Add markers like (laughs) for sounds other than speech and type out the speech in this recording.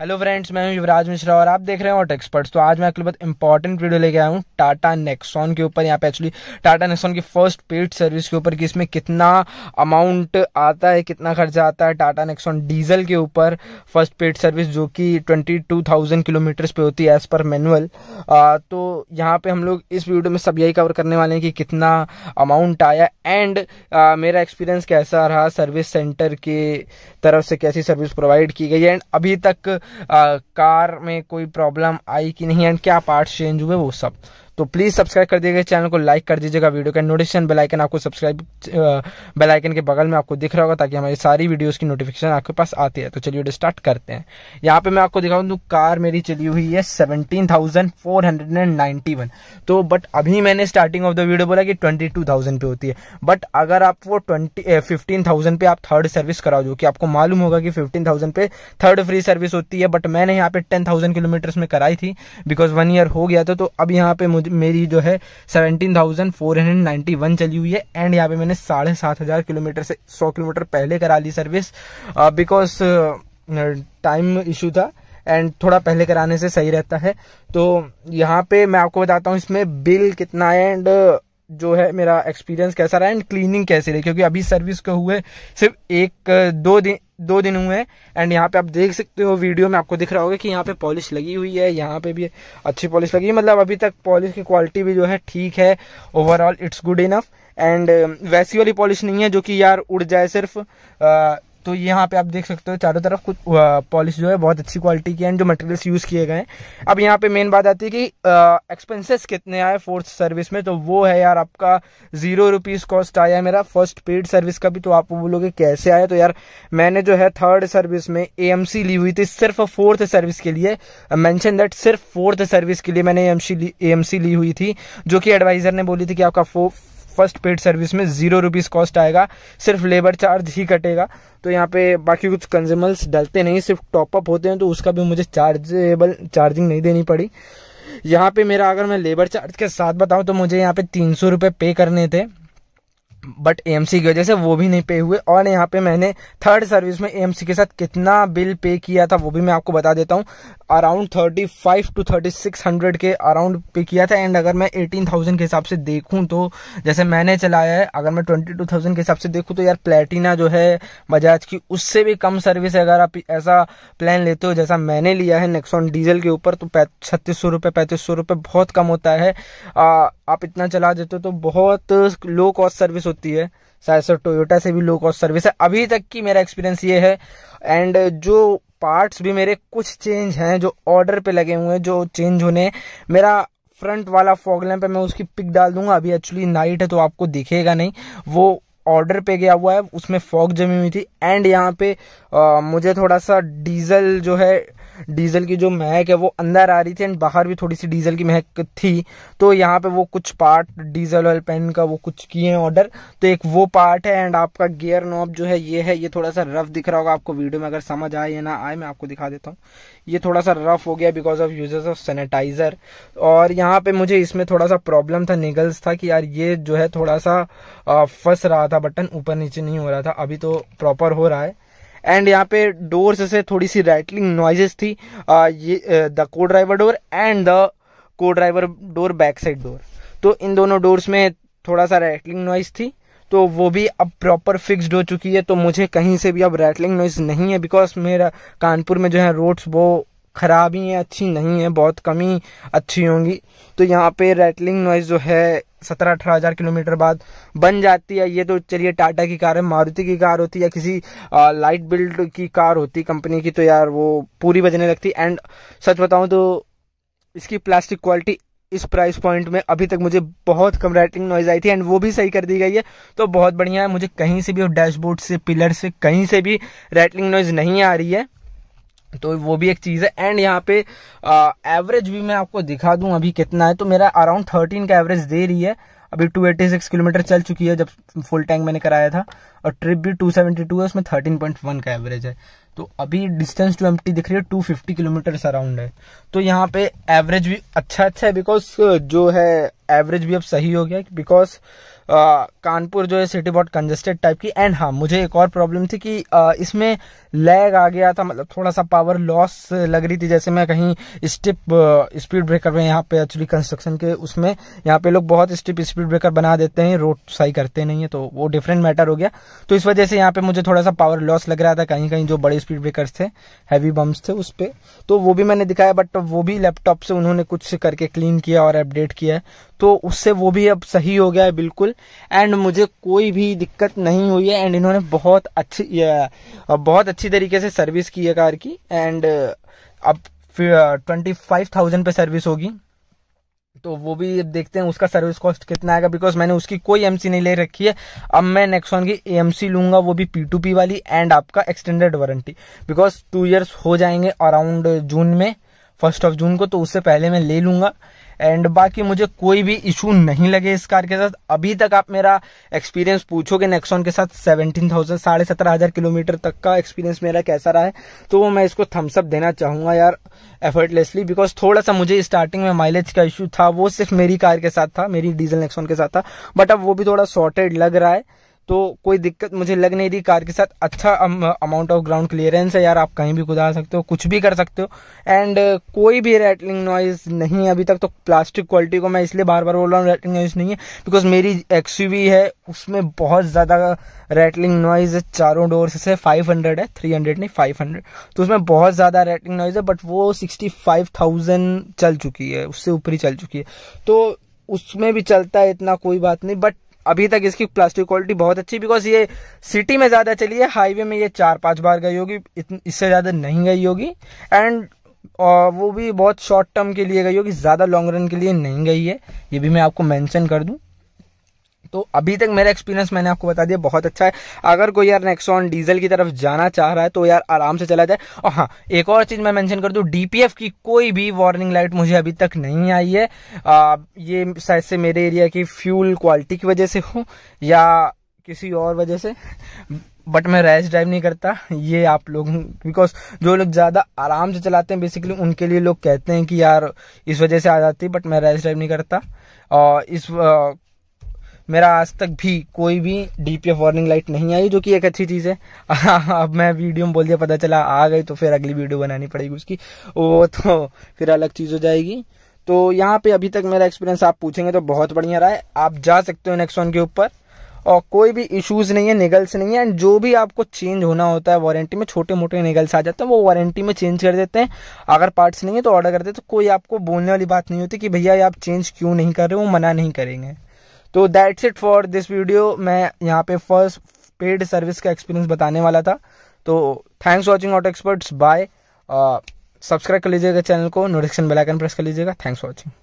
hello friends मैं हूं युवराज मिश्रा और आप देख रहे हैं ऑटो एक्सपर्ट्स तो आज मैं आपके लिए बहुत इंपॉर्टेंट वीडियो लेके आया हूं टाटा नेक्सॉन के ऊपर यहाँ पे एक्चुअली टाटा नेक्सॉन की फर्स्ट पेड सर्विस के ऊपर कि इसमें कितना अमाउंट आता है कितना खर्चा आता है टाटा नेक्सॉन डीजल के ऊपर फर्स्ट पेड सर्विस जो कि ट्वेंटी टू थाउजेंड किलोमीटर्स पे होती है एज पर मैनुअल तो यहाँ पे हम लोग इस वीडियो में सब यही कवर करने वाले हैं कि कितना अमाउंट आया एंड मेरा एक्सपीरियंस कैसा रहा सर्विस सेंटर के तरफ से कैसी सर्विस प्रोवाइड की गई एंड अभी तक कार में कोई प्रॉब्लम आई कि नहीं एंड क्या पार्ट्स चेंज हुए वो सब तो प्लीज़ सब्सक्राइब कर दीजिएगा चैनल को लाइक कर दीजिएगा वीडियो का नोटिफिकेशन बेलाइकन आपको सब्सक्राइब बेलाइकन के बगल में आपको दिख रहा होगा ताकि हमारी सारी वीडियो की नोटिफिकेशन आपके पास आती है तो चलिए वीडियो स्टार्ट करते हैं यहाँ पे मैं आपको दिखाऊँ तो कार मेरी चली हुई है seventeen thousand four hundred and one तो बट अभी मैंने स्टार्टिंग ऑफ द वीडियो बोला कि ट्वेंटी टू थाउजेंड पे होती है बट अगर आप वो ट्वेंटी फिफ्टीन थाउजेंड पे आप थर्ड सर्विस कराओ जो कि आपको मालूम होगा कि फिफ्टीन पे थर्ड फ्री सर्विस होती है बट मैंने यहाँ पे टेन थाउजेंड किलोमीटर्स में कराई थी बिकॉज वन ईयर हो गया था तो अब यहाँ पे मुझे मेरी जो है seventeen thousand four hundred ninety one चली हुई है एंड यहाँ पे मैंने साढ़े सात हजार किलोमीटर से सौ किलोमीटर पहले करा ली सर्विस बिकॉज टाइम इशू था एंड थोड़ा पहले कराने से सही रहता है तो यहाँ पे मैं आपको बताता हूँ इसमें बिल कितना है एंड uh, जो है मेरा एक्सपीरियंस कैसा रहा एंड क्लीनिंग कैसी रही क्योंकि अभी सर्विस को हुए सिर्फ एक uh, दो दिन दो दिन हुए हैं एंड यहाँ पे आप देख सकते हो वीडियो में आपको दिख रहा होगा कि यहाँ पे पॉलिश लगी हुई है यहाँ पे भी अच्छी पॉलिश लगी है मतलब अभी तक पॉलिश की क्वालिटी भी जो है ठीक है overall it's good enough and वैसी वाली पॉलिश नहीं है जो कि यार उड़ जाए सिर्फ तो यहाँ पे आप देख सकते हो चारों तरफ कुछ पॉलिश जो है बहुत अच्छी क्वालिटी की है जो मटेरियल्स यूज़ किए गए हैं अब यहाँ पे मेन बात आती है कि एक्सपेंसेस कितने आए फोर्थ सर्विस में तो वो है यार आपका जीरो रुपीज़ कॉस्ट आया है मेरा फर्स्ट पेड सर्विस का भी तो आप बोलोगे कैसे आया तो यार मैंने जो है थर्ड सर्विस में ए ली हुई थी सिर्फ फोर्थ सर्विस के लिए मैंशन दैट सिर्फ फोर्थ सर्विस के लिए मैंने ए ली हुई थी जो कि एडवाइज़र ने बोली थी कि आपका फर्स्ट पेड सर्विस में ज़ीरो रुपीज़ कॉस्ट आएगा सिर्फ लेबर चार्ज ही कटेगा तो यहाँ पे बाकी कुछ कंज्यूमर्स डलते नहीं सिर्फ टॉपअप होते हैं तो उसका भी मुझे चार्जेबल चार्जिंग नहीं देनी पड़ी यहाँ पे मेरा अगर मैं लेबर चार्ज के साथ बताऊँ तो मुझे यहाँ पे तीन सौ रुपये पे करने थे बट ए की वजह से वो भी नहीं पे हुए और यहाँ पे मैंने थर्ड सर्विस में ए के साथ कितना बिल पे किया था वो भी मैं आपको बता देता हूँ around thirty five to thirty six hundred के अराउंड पे किया था एंड अगर मैं एटीन थाउजेंड के हिसाब से देखूँ तो जैसे मैंने चलाया है अगर मैं ट्वेंटी टू थाउजेंड के हिसाब से देखूँ तो यार प्लेटिना जो है बजाज की उससे भी कम सर्विस अगर आप ऐसा प्लान लेते हो जैसा मैंने लिया है नेक्सॉन डीजल के ऊपर तो छत्तीस सौ रुपये पैंतीस सौ रुपये बहुत कम होता है आप इतना चला देते हो तो बहुत लो कॉस्ट सर्विस होती है शायद सर टोयोटा से भी लो कॉस्ट सर्विस है अभी तक की मेरा एक्सपीरियंस ये है एंड जो पार्ट्स भी मेरे कुछ चेंज हैं जो ऑर्डर पे लगे हुए हैं जो चेंज होने मेरा फ्रंट वाला फॉग लैम्प है मैं उसकी पिक डाल दूंगा अभी एक्चुअली नाइट है तो आपको दिखेगा नहीं वो ऑर्डर पे गया हुआ है उसमें फॉग जमी हुई थी एंड यहाँ पे आ, मुझे थोड़ा सा डीजल जो है डीजल की जो महक है वो अंदर आ रही थी एंड बाहर भी थोड़ी सी डीजल की महक थी तो यहाँ पे वो कुछ पार्ट डीजल ऑयल पेन का वो कुछ किए हैं ऑर्डर तो एक वो पार्ट है एंड आपका गियर नॉब जो है ये है ये थोड़ा सा रफ दिख रहा होगा आपको वीडियो में अगर समझ आए या ना आए मैं आपको दिखा देता हूँ ये थोड़ा सा रफ हो गया because of usages of sanitiser और यहाँ पे मुझे इसमें थोड़ा सा प्रॉब्लम था निगल्स था कि यार ये जो है थोड़ा सा फंस रहा था बटन ऊपर नीचे नहीं हो रहा था अभी तो प्रॉपर हो रहा है एंड यहाँ पे डोर से थोड़ी सी राइटलिंग नॉइजेस थी आ, ये the co driver door and the co driver door back side door तो इन दोनों डोर्स में थोड़ा सा रैटलिंग नॉइज थी तो वो भी अब प्रॉपर फिक्स्ड हो चुकी है तो मुझे कहीं से भी अब रैटलिंग नॉइज नहीं है बिकॉज मेरा कानपुर में जो है रोड्स वो ख़राबी हैं अच्छी नहीं है बहुत कम ही अच्छी होंगी तो यहाँ पे रेटलिंग नॉइज़ जो है सत्रह अठारह हज़ार किलोमीटर बाद बन जाती है ये तो चलिए टाटा की कार है मारुति की कार होती है या किसी आ, लाइट बिल्ड की कार होती कंपनी की तो यार वो पूरी बजने लगती एंड सच बताऊँ तो इसकी प्लास्टिक क्वालिटी इस प्राइस पॉइंट में अभी तक मुझे बहुत कम रेटलिंग नॉइज आई थी एंड वो भी सही कर दी गई है तो बहुत बढ़िया है मुझे कहीं से भी और डैशबोर्ड से पिलर से कहीं से भी रेटलिंग नॉइज नहीं आ रही है तो वो भी एक चीज़ है एंड यहाँ पे एवरेज भी मैं आपको दिखा दूं अभी कितना है तो मेरा अराउंड थर्टीन का एवरेज दे रही है अभी 286 किलोमीटर चल चुकी है जब फुल टैंक मैंने कराया था और ट्रिप भी 272 है उसमें 13.1 का एवरेज है तो अभी डिस्टेंस टू एम दिख रही है 250 फिफ्टी किलोमीटर अराउंड है तो यहाँ पे एवरेज भी अच्छा अच्छा है बिकॉज जो है एवरेज भी अब सही हो गया बिकॉज कानपुर जो है सिटी बहुत कंजेस्टेड टाइप की एंड हाँ मुझे एक और प्रॉब्लम थी कि आ, इसमें लैग आ गया था मतलब थोड़ा सा पावर लॉस लग रही थी जैसे मैं कहीं स्टिप स्पीड ब्रेकर में यहाँ पे एक्चुअली कंस्ट्रक्शन के उसमें यहाँ पे लोग बहुत स्टिप स्पीड ब्रेकर बना देते हैं रोड सही करते नहीं है तो वो डिफरेंट मैटर हो गया तो इस वजह से यहाँ पे मुझे थोड़ा सा पावर लॉस लग रहा था कहीं कहीं जो बड़े स्पीड ब्रेकर थे हैवी बम्प थे उस पर तो वो भी मैंने दिखाया बट वो भी लैपटॉप से उन्होंने कुछ करके क्लीन किया और अपडेट किया है तो उससे वो भी अब सही हो गया है बिल्कुल एंड मुझे कोई भी दिक्कत नहीं हुई है एंड इन्होंने बहुत अच्छी बहुत अच्छी अच्छी तरीके से सर्विस की है कार की एंड uh, अब ट्वेंटी फाइव थाउजेंड पे सर्विस होगी तो वो भी देखते हैं उसका सर्विस कॉस्ट कितना आएगा बिकॉज मैंने उसकी कोई एमसी नहीं ले रखी है अब मैं नेक्सॉन की एएमसी लूंगा वो भी पी टू पी वाली एंड आपका extended warranty because two years हो जाएंगे अराउंड जून में फर्स्ट ऑफ जून को तो उससे पहले मैं ले लूंगा एंड बाकी मुझे कोई भी इशू नहीं लगे इस कार के साथ अभी तक आप मेरा एक्सपीरियंस पूछोगे नेक्सॉन के साथ सेवनटीन थाउजेंड साढ़े सत्रह हजार किलोमीटर तक का एक्सपीरियंस मेरा कैसा रहा है तो वो मैं इसको थम्सअप देना चाहूंगा यार एफर्टलेसली बिकॉज थोड़ा सा मुझे स्टार्टिंग में माइलेज का इशू था वो सिर्फ मेरी कार के साथ था मेरी डीजल नेक्सॉन के साथ था बट अब वो भी थोड़ा सॉर्टेड लग रहा है तो कोई दिक्कत मुझे लग नहीं रही कार के साथ अच्छा अमाउंट ऑफ ग्राउंड क्लियरेंस है यार आप कहीं भी कुदा सकते हो कुछ भी कर सकते हो एंड कोई भी रैटलिंग नॉइज नहीं है अभी तक तो प्लास्टिक क्वालिटी को मैं इसलिए बार बार बोल रहा हूँ रैटलिंग नॉइज नहीं है बिकॉज मेरी एक्स है उसमें बहुत ज़्यादा रैटलिंग नॉइज है चारों डोर से फाइव हंड्रेड है थ्री हंड्रेड नहीं फाइव हंड्रेड तो उसमें बहुत ज़्यादा रैटलिंग नॉइज है बट वो सिक्सटी फाइव थाउजेंड चल चुकी है उससे ऊपर ही चल चुकी है तो उसमें भी चलता है इतना कोई बात नहीं बट अभी तक इसकी प्लास्टिक क्वालिटी बहुत अच्छी बिकॉज ये सिटी में ज़्यादा चली है हाईवे में ये चार पांच बार गई होगी इससे ज़्यादा नहीं गई होगी एंड और वो भी बहुत शॉर्ट टर्म के लिए गई होगी ज़्यादा लॉन्ग रन के लिए नहीं गई है ये भी मैं आपको मेंशन कर दूं तो अभी तक मेरा एक्सपीरियंस मैंने आपको बता दिया बहुत अच्छा है अगर कोई यार नेक्सॉन डीजल की तरफ जाना चाह रहा है तो यार आराम से चला जाए और हाँ एक और चीज़ मैं मेंशन कर दूँ डीपीएफ की कोई भी वार्निंग लाइट मुझे अभी तक नहीं आई है आ, ये शायद से मेरे एरिया की फ्यूल क्वालिटी की वजह से हो या किसी और वजह से बट मैं रैश ड्राइव नहीं करता ये आप लोग बिकॉज जो लोग ज़्यादा आराम से चलाते हैं बेसिकली उनके लिए लोग कहते हैं कि यार इस वजह से आ जाती बट मैं रैश ड्राइव नहीं करता और इस मेरा आज तक भी कोई भी डीपीएफ वार्निंग लाइट नहीं आई जो कि एक अच्छी चीज़ है (laughs) अब मैं वीडियो में बोल दिया पता चला आ गई तो फिर अगली वीडियो बनानी पड़ेगी उसकी वो तो फिर अलग चीज़ हो जाएगी तो यहाँ पे अभी तक मेरा एक्सपीरियंस आप पूछेंगे तो बहुत बढ़िया रहा है आप जा सकते हो वन के ऊपर और कोई भी इश्यूज नहीं है निगल्स नहीं है एंड जो भी आपको चेंज होना होता है वारंटी में छोटे मोटे निगल्स आ जाते हैं वो वारंटी में चेंज कर देते हैं अगर पार्ट्स नहीं है तो ऑर्डर कर देते तो कोई आपको बोलने वाली बात नहीं होती कि भैया आप चेंज क्यों नहीं कर रहे हो वो मना नहीं करेंगे तो that's it for this video मैं यहाँ पे फर्स्ट पेड सर्विस का एक्सपीरियंस बताने वाला था तो thanks watching auto experts bye subscribe कर लीजिएगा चैनल को नोटिफिकेशन बेल आइकन प्रेस कर लीजिएगा थैंक्स वॉचिंग